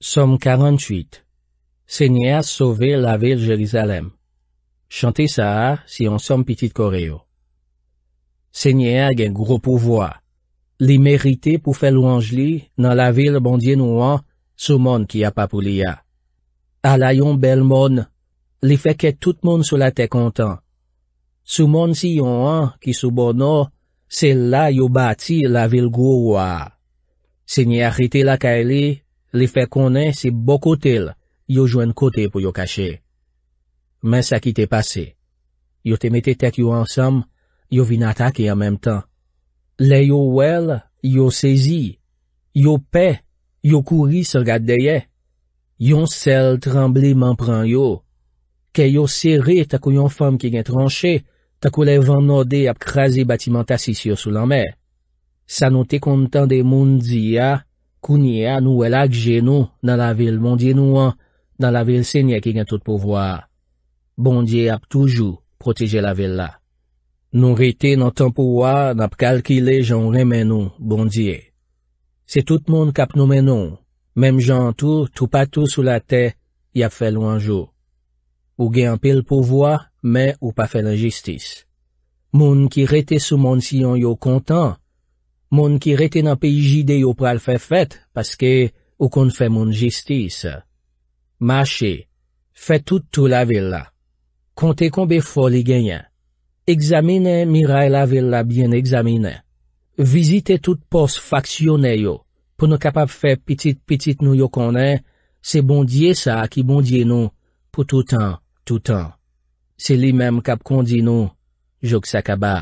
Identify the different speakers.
Speaker 1: SOM 48 SENYE A SOVE LA VIL JELIZALEM CHANTE SA A SI YON SOM PETIT KOREO SENYE A GEN GRO POUVOI LI MERITE POU FEL OANJLI NAN LA VIL BANDIEN OAN SOU MON KIA PAPOULIA ALA YON BEL MON LI FE KET TOUT MON SOU LA TE KONTAN SOU MON SI YON AN KI SOU BONO SEL LA YO BATI LA VIL GRO OAN SENYE A RITE LA KAELE Li fe konen se bokotil yo jwen kote pou yo kache. Men sa ki te pase. Yo te mette tek yo ansam, yo vin atake an mem tan. Le yo wel, yo sezi. Yo pe, yo kouri se gade deye. Yon sel trembli man pran yo. Ke yo sere tako yon fam ki gen tranche, tako le van node ap kraze batiman ta sis yo sou lanme. Sa nou te kontan de moun diya, Kounye a nou el akje nou nan la vil bondye nou an, nan la vil se nye ki gen tout povwa. Bondye ap toujou proteje la vil la. Nou rete nan tampouwa nap kalkile jan remen nou, bondye. Se tout moun kap nou men nou, mem jan tou, tou patou sou la te, yap fe lou anjou. Ou gen apil povwa, me ou pa fe l'injistis. Moun ki rete sou moun si yon yo kontan, Moun ki rete nan peyi jide yo pral fè fèt, paske, ou kon fè moun jistis. Mâche, fè tout tout la vill la. Kontè konbe foli genyen. Eksamine miray la vill la bien examine. Vizite tout pos faksyonè yo. Pou nou kapap fè pitit-pitit nou yo konè, se bondye sa ki bondye nou, pou tout an, tout an. Se li mem kap kondi nou, jok sakaba.